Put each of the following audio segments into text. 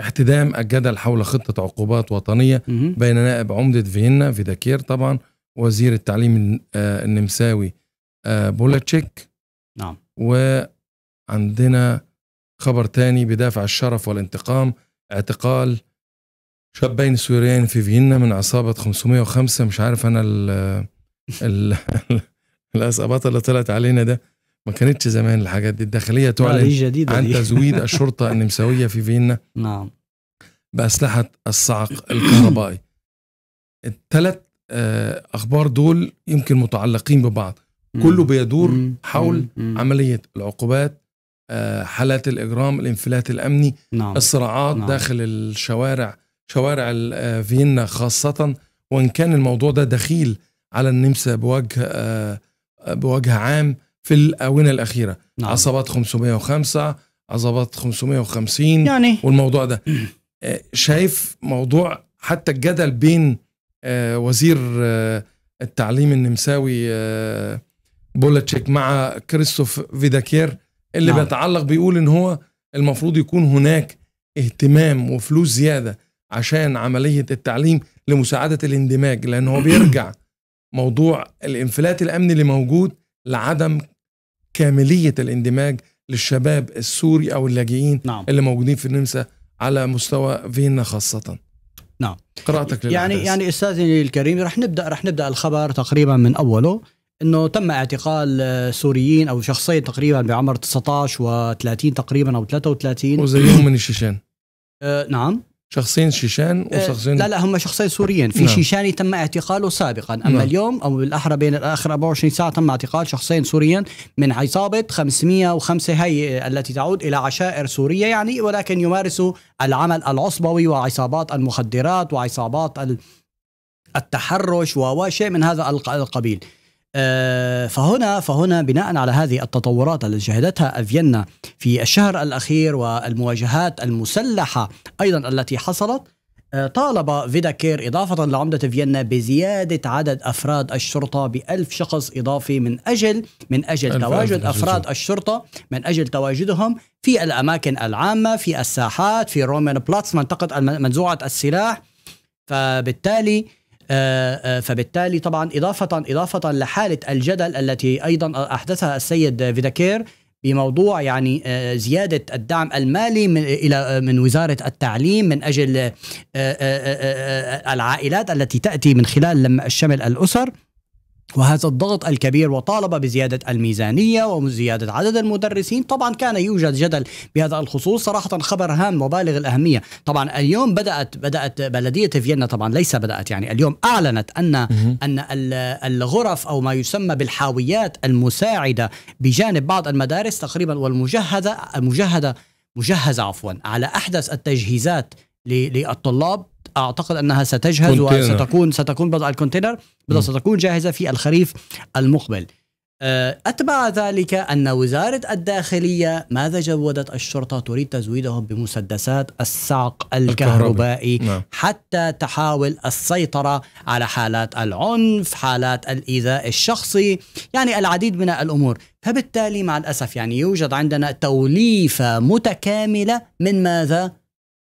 احتدام الجدل حول خطة عقوبات وطنية بين نائب عمدة فيينا فيداكير طبعا وزير التعليم آه، النمساوي آه، بولاتشيك نعم وعندنا خبر تاني بدافع الشرف والانتقام اعتقال شابين سوريين في فيينا من عصابة 505 مش عارف أنا ال الأسقباط اللي طلعت علينا ده ما كانتش زمان الحاجات دي الداخليه تعلن عن تزويد الشرطه النمساويه في فيينا نعم باسلحه الصعق الكهربائي الثلاث آه، اخبار دول يمكن متعلقين ببعض كله بيدور حول عمليه العقوبات آه، حالات الاجرام الانفلات الامني نعم. الصراعات نعم. داخل الشوارع شوارع آه، فيينا خاصه وان كان الموضوع ده دخيل على النمسا بوجه بوجه عام في الاونه الاخيره نعم. عصابات 505 عصابات 550 يعني والموضوع ده آه، شايف موضوع حتى الجدل بين آه، وزير آه، التعليم النمساوي بولاتشيك مع كريستوف فيداكير اللي نعم. بيتعلق بيقول ان هو المفروض يكون هناك اهتمام وفلوس زياده عشان عمليه التعليم لمساعده الاندماج لان هو بيرجع موضوع الانفلات الامني اللي موجود لعدم كامليه الاندماج للشباب السوري او اللاجئين نعم. اللي موجودين في النمسا على مستوى فيينا خاصه نعم قراءتك يعني يعني استاذي الكريم رح نبدا رح نبدا الخبر تقريبا من اوله انه تم اعتقال سوريين او شخصين تقريبا بعمر 19 و30 تقريبا او 33 وزيهم من الشيشان آه نعم شخصين شيشان آه، وشخصين لا لا هم شخصين سوريين في نعم. شيشاني تم اعتقاله سابقا اما نعم. اليوم او بالاحرى بين الاخر 24 ساعه تم اعتقال شخصين سوريين من عصابه 505 هي التي تعود الى عشائر سوريه يعني ولكن يمارسوا العمل العصبوي وعصابات المخدرات وعصابات التحرش وشيء من هذا القبيل آه، فهنا فهنا بناء على هذه التطورات التي شهدتها فيينا في الشهر الاخير والمواجهات المسلحه ايضا التي حصلت آه، طالب فيداكير إضافة لعمدة فيينا بزيادة عدد أفراد الشرطة بألف شخص إضافي من أجل من أجل تواجد أفراد الشرطة من أجل تواجدهم في الأماكن العامة في الساحات في رومان بلاتس منطقة منزوعة السلاح فبالتالي آه، آه، فبالتالي طبعا إضافة إضافة لحالة الجدل التي أيضا أحدثها السيد فيداكير بموضوع يعني آه، زيادة الدعم المالي من إلى من وزارة التعليم من أجل العائلات التي تأتي من خلال لما الشمل الأسر وهذا الضغط الكبير وطالب بزيادة الميزانية وزيادة عدد المدرسين طبعا كان يوجد جدل بهذا الخصوص صراحة خبر هام وبالغ الأهمية طبعا اليوم بدأت بدأت بلدية فيينا طبعا ليس بدأت يعني اليوم أعلنت أن أن الغرف أو ما يسمى بالحاويات المساعدة بجانب بعض المدارس تقريبا والمجهزة مجهزة مجهزة عفوا على أحدث التجهيزات للطلاب اعتقد انها ستجهز كونتينر. وستكون ستكون بضع الكونتينر ستكون جاهزه في الخريف المقبل آه، أتبع ذلك أن وزارة الداخلية ماذا جودت الشرطة تريد تزويدهم بمسدسات الساق الكهربائي نعم. حتى تحاول السيطرة على حالات العنف حالات الإيذاء الشخصي يعني العديد من الأمور فبالتالي مع الأسف يعني يوجد عندنا توليفة متكاملة من ماذا؟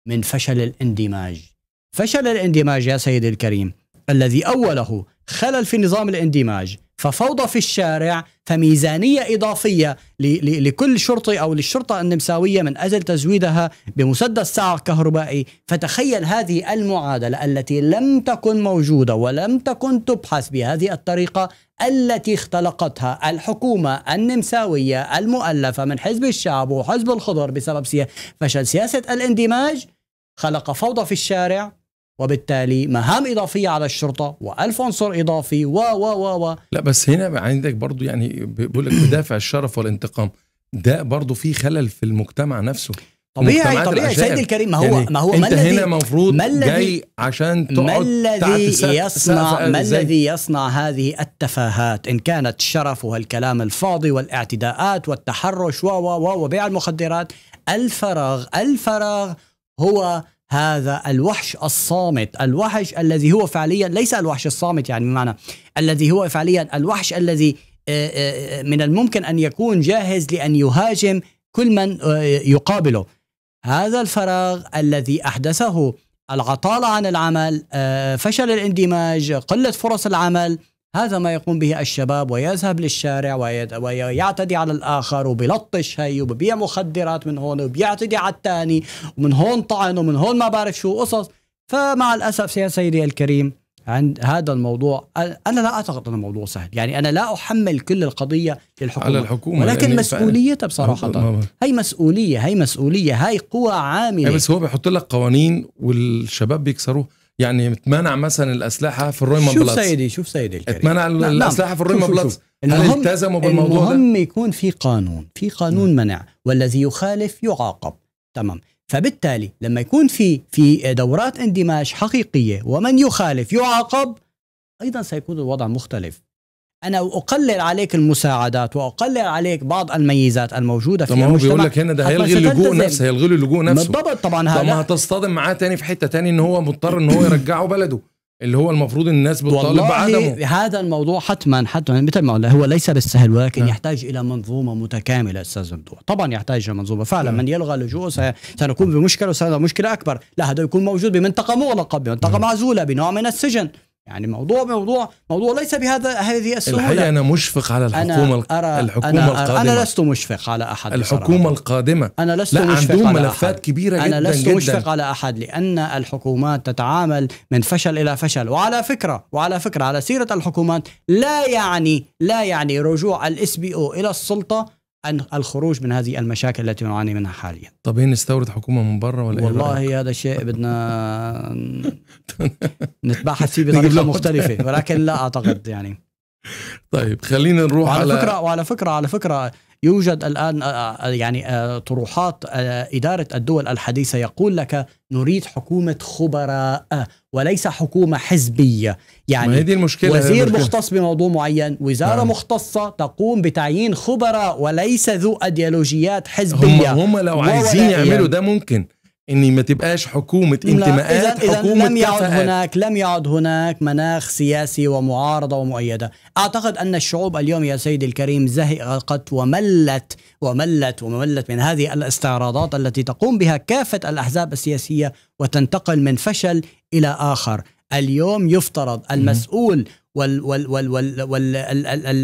من فشل الاندماج فشل الاندماج يا سيدي الكريم الذي أوله خلل في نظام الاندماج ففوضى في الشارع فميزانية إضافية لكل شرطي أو للشرطة النمساوية من أجل تزويدها بمسدس سعر كهربائي فتخيل هذه المعادلة التي لم تكن موجودة ولم تكن تبحث بهذه الطريقة التي اختلقتها الحكومة النمساوية المؤلفة من حزب الشعب وحزب الخضر بسبب فشل سياسة الاندماج خلق فوضى في الشارع وبالتالي مهام إضافية على الشرطة وألف عنصر إضافي و و و و لا بس هنا عندك برضو يعني بيقول لك بدافع الشرف والانتقام ده برضو في خلل في المجتمع نفسه طبيعي طبيعي سيدي الكريم ما هو يعني ما هو ما الذي هنا المفروض جاي عشان ما الذي يصنع ما الذي يصنع هذه التفاهات ان كانت الشرف والكلام الفاضي والاعتداءات والتحرش و و و وبيع المخدرات الفراغ الفراغ هو هذا الوحش الصامت الوحش الذي هو فعليا ليس الوحش الصامت يعني بمعنى الذي هو فعليا الوحش الذي آه، آه، من الممكن أن يكون جاهز لأن يهاجم كل من آه، يقابله هذا الفراغ الذي أحدثه العطالة عن العمل فشل الاندماج قلة فرص العمل هذا ما يقوم به الشباب ويذهب للشارع ويعتدي على الآخر وبلطش هي وببيع مخدرات من هون وبيعتدي على الثاني ومن هون طعن ومن هون ما بعرف شو قصص فمع الأسف يا سيدي الكريم عند هذا الموضوع انا لا اعتقد انه موضوع سهل يعني انا لا احمل كل القضيه للحكومه على الحكومه ولكن يعني مسؤوليتها بصراحه هي مسؤوليه هي مسؤوليه هي قوى عامله بس هو بيحط لك قوانين والشباب بيكسروها يعني تمنع مثلا الاسلحه في الرويمان بلاتس شوف سيدي شوف سيدي الكريم تمنع الاسلحه في الرويمان بلاتس هل التزموا بالموضوع المهم ده؟ المهم يكون في قانون في قانون م. منع والذي يخالف يعاقب تمام فبالتالي لما يكون في في دورات اندماج حقيقيه ومن يخالف يعاقب ايضا سيكون الوضع مختلف انا اقلل عليك المساعدات واقلل عليك بعض الميزات الموجوده في المجتمع بيقول لك هنا ده هيلغي اللجوء نفسه هيلغي اللجوء نفسه بالضبط طبعا هذا ما هتصطدم معاه تاني في حته تاني ان هو مضطر ان هو يرجعه بلده اللي هو المفروض الناس بتطالب بعدمه هذا الموضوع حتما حتما مثل ما قلنا هو ليس بالسهل ولكن نعم. يحتاج الى منظومه متكامله استاذ ممدوح طبعا يحتاج الى منظومه فعلا نعم. من يلغى اللجوء سنكون بمشكله وسنكون مشكله اكبر لا هذا يكون موجود بمنطقه مغلقه بمنطقه نعم. معزوله بنوع من السجن يعني موضوع موضوع موضوع ليس بهذا هذه السهوله الحقيقه انا مشفق على الحكومه أنا أرى الحكومه أنا أرى القادمه انا لست مشفق على احد الحكومه بصراحة. القادمه انا لست لا مشفق عندهم على ملفات أحد. كبيره أنا جدا انا لست جداً. مشفق على احد لان الحكومات تتعامل من فشل الى فشل وعلى فكره وعلى فكره على سيره الحكومات لا يعني لا يعني رجوع الاس بي او الى السلطه الخروج من هذه المشاكل التي نعاني منها حاليا طب هي نستورد حكومه من برا ولا إيه والله إيه هذا شيء بدنا نتباحث فيه بطريقه مختلفه ولكن لا اعتقد يعني طيب خلينا نروح وعلى على فكره وعلى فكره على فكره يوجد الآن آه، آه، يعني آه، طروحات إدارة الدول الحديثة يقول لك نريد حكومة خبراء وليس حكومة حزبية يعني هذه المشكلة وزير المشكلة. مختص بموضوع معين وزارة نعم. مختصة تقوم بتعيين خبراء وليس ذو أديولوجيات حزبية هم, هم لو عايزين يعملوا يعني ده ممكن اني ما تبقاش حكومه انتماءات إذن حكومه لم يعد هناك لم يعد هناك مناخ سياسي ومعارضه ومؤيده اعتقد ان الشعوب اليوم يا سيدي الكريم زهقت وملت وملت وملت من هذه الاستعراضات التي تقوم بها كافه الاحزاب السياسيه وتنتقل من فشل الى اخر اليوم يفترض المسؤول وال وال وال وال وال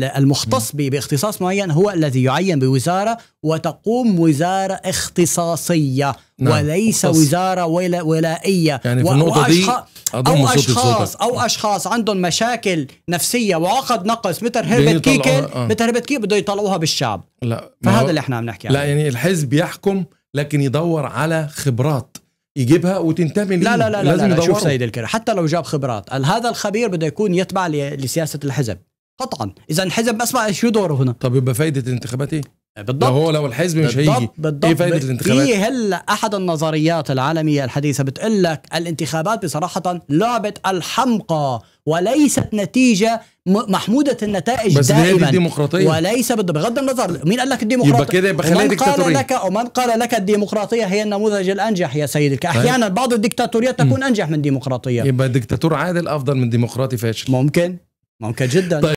المختص باختصاص معين هو الذي يعين بوزاره وتقوم وزاره اختصاصيه نعم. وليس مختص. وزاره ولا ولائيه يعني في النقطه دي او اشخاص او اشخاص عندهم مشاكل نفسيه وعقد نقص مثل هربت كيكل آه. مثل هربت كيكل بده يطلعوها بالشعب لا فهذا اللي احنا عم نحكي عنه لا يعني الحزب يحكم لكن يدور على خبرات يجيبها وتنتمي لا لا لا لا, لازم لا, لا شوف سيد الكريم حتى لو جاب خبرات هذا الخبير بده يكون يتبع لسياسه الحزب قطعا اذا الحزب ما شو دوره هنا طب يبقى فائده الانتخابات ايه آه، بالضبط هو لو الحزب مش هيجي بالضبط ايه فائده الانتخابات في هلا احد النظريات العالميه الحديثه بتقول لك الانتخابات بصراحه لعبه الحمقى وليست نتيجه محموده النتائج بس دائما بس الديمقراطية وليس بغض النظر مين قال لك الديمقراطيه يبقى كده يبقى من قال لك ومن قال لك الديمقراطيه هي النموذج الانجح يا سيدي طيب. احيانا بعض الديكتاتوريات تكون انجح من ديمقراطيه يبقى دكتاتور عادل افضل من ديمقراطي فاشل ممكن ممكن جدا طيب.